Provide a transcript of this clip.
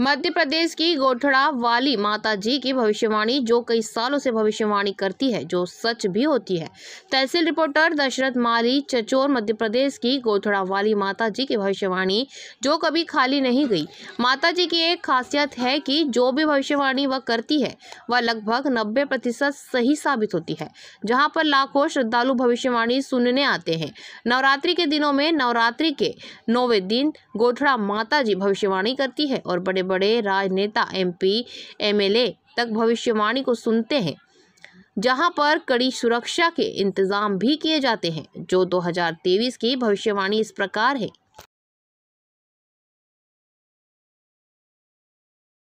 मध्य प्रदेश की गोठड़ा वाली माता जी की भविष्यवाणी जो कई सालों से भविष्यवाणी करती है जो सच भी होती है तहसील रिपोर्टर दशरथ माली चचोर मध्य प्रदेश की गोठड़ा वाली माता जी की भविष्यवाणी जो कभी खाली नहीं गई माता जी की एक खासियत है कि जो भी भविष्यवाणी वह करती है वह लगभग नब्बे प्रतिशत सही साबित होती है जहाँ पर लाखों श्रद्धालु भविष्यवाणी सुनने आते हैं नवरात्रि के दिनों में नवरात्रि के नौवे दिन गोठड़ा माता जी भविष्यवाणी करती है और बड़े बड़े राजनेता एमपी एमएलए तक भविष्यवाणी को सुनते हैं जहां पर कड़ी सुरक्षा के इंतजाम भी किए जाते हैं जो 2023 की भविष्यवाणी इस प्रकार है